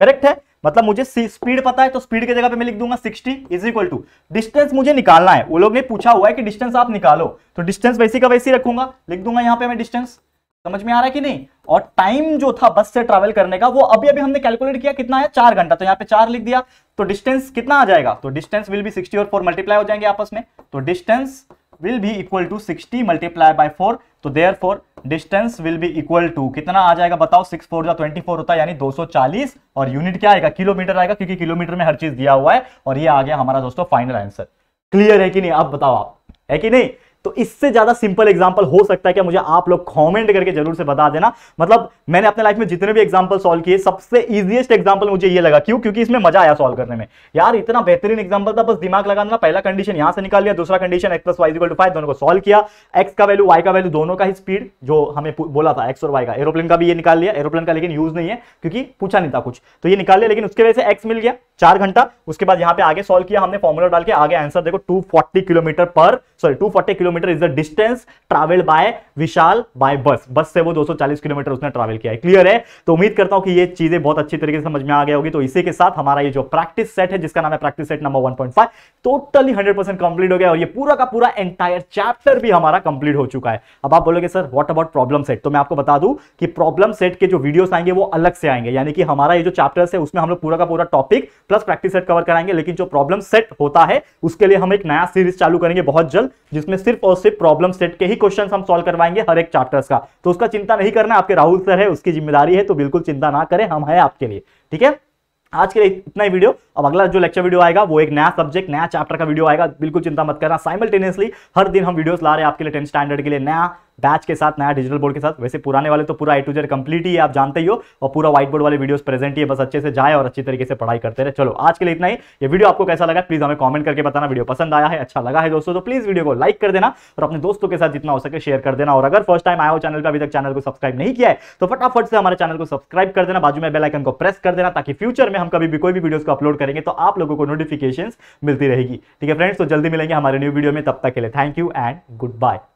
करेक्ट है मतलब मुझे स्पीड पता है तो स्पीड की जगह पे मैं लिख दूंगा 60 इज इक्वल टू डिस्टेंस मुझे निकालना है वो लोग ने पूछा हुआ है कि डिस्टेंस आप निकालो तो डिस्टेंस वैसी का वैसी रखूंगा लिख दूंगा यहां पर मैं डिस्टेंस समझ में आ रहा है कि नहीं और टाइम जो था बस से ट्रेवल करने का वो अभी अभी हमने कैलकुलेट किया कितना है चार घंटा तो यहाँ पे चार लिख दिया तो डिस्टेंस कितना आ जाएगा तो डिस्टेंस विल भी सिक्सटी और फोर मल्टीप्लाई हो जाएंगे आपस में तो distance will be equal to sixty multiply by four तो therefore distance will be equal to कितना आ जाएगा बताओ सिक्स फोर या ट्वेंटी फोर होता है यानी दो सौ चालीस और यूनिट क्या आएगा किलोमीटर आएगा क्योंकि किलोमीटर में हर चीज दिया हुआ है और ये आ गया हमारा दोस्तों फाइनल आंसर क्लियर है कि नहीं अब बताओ आप है कि नहीं तो इससे ज्यादा सिंपल एग्जाम्पल हो सकता है क्या मुझे आप लोग कॉमेंट करके जरूर से बता देना मतलब मैंने अपने लाइफ में जितने भी एग्जाम्पल सोल्व किए सबसे ईजिएस्ट एग्जाम्पल मुझे ये लगा क्यों क्योंकि इसमें मजा आया सॉल्व करने में यार इतना बेहतरीन एग्जाम्पल था बस दिमाग लगा देना पहला कंडीशन यहां से निकाल लिया दूसरा condition x plus y two five दोनों को सॉल्व किया एक्स का वैल्यू वाई का वैल्यू दोनों का ही स्पीड जो हमें बोला था एक्स और वाई का एरोप्लेन का भी ये निकाल लिया एरोप्लेन का लेकिन यूज नहीं है क्योंकि पूछा नहीं था कुछ तो ये निकाल लिया लेकिन उसके वजह से एक्स मिल गया चार घंटा उसके बाद यहाँ पे आगे सोल्व किया हमने फॉर्मुला डाल के आगे आंसर देखो 240 किलोमीटर पर sorry two kilometre kilometre is the distance travel by Vishal by bus bus से वो 240 किलोमीटर उसने ट्रेवल किया है क्लियर है तो उम्मीद करता हूं कि ये चीजें बहुत अच्छी तरीके से समझ में आ गया होगी तो इसी के साथ हमारा ये जो प्रैक्टिस सेट है जिसका नाम है practice set number one totally hundred complete हो गया और ये पूरा का पूरा एंटायर चैप्टर भी हमारा कंप्लीट हो चुका है अब आप बोलोगे sir what about problem set तो मैं आपको बता दू की प्रॉब्लम सेट के जो वीडियो आएंगे वो अलग से आएंगे यानी कि हमारा ये जो चैप्टर है उसमें हम लोग पूरा का पूरा topic plus practice set cover कराएंगे लेकिन जो प्रॉब्लम सेट होता है उसके लिए हम एक नया सीरीज चालू करेंगे बहुत जल्द जिसमें सिर्फ और सिर्फ प्रॉब्लम सेट के ही क्वेश्चन हम सॉल्व करवाएंगे हर एक चैप्टर्स का तो उसका चिंता नहीं करना आपके राहुल सर है उसकी जिम्मेदारी है तो बिल्कुल चिंता ना करें हम है आपके लिए ठीक है आज के लिए इतना ही वीडियो अब अगला जो लेक्चर वीडियो आएगा वो एक नया सब्जेक्ट नया चैप्टर का वीडियो आएगा बिल्कुल चिंता मत करना साइमल्टेनियसली हर दिन हम वीडियोस ला रहे हैं आपके लिए टेंथ स्टैंडर्ड के लिए नया बैच के साथ नया डिजिटल बोर्ड के साथ वैसे पुराने वाले तो पूरा आई टू जेड कंप्लीट ही है आप जानते ही हो और पूरा व्हाइट बोर्ड वाले वीडियोस प्रेजेंट ही है बस अच्छे से जाए और अच्छी तरीके से पढ़ाई करते रहे चलो आज के लिए इतना ही ये वीडियो आपको कैसा लगा प्लीज हमें कमेंट करके बताना वीडियो पसंद आया है अच्छा लगा है दोस्तों तो प्लीज वीडियो को लाइक कर देना और अपने दोस्तों के साथ जितना हो सके शेयर कर देना और अगर फर्स्ट टाइम आया हो चैनल पर अभी तक चैनल को सब्सक्राइब नहीं किया है तो फटाफट से हमारे चैनल को सब्सक्राइब कर देना बाजू में बेलाइकन को प्रेस कर देना ताकि फ्यूचर में हम कभी भी कोई भी वीडियो को अपलोड करेंगे तो आप लोगों को नोटिफिकेशन मिलती रहेगी ठीक है फ्रेंड्स तो जल्दी मिलेंगे हमारे न्यू वीडियो में तब तक के लिए thank you and good bye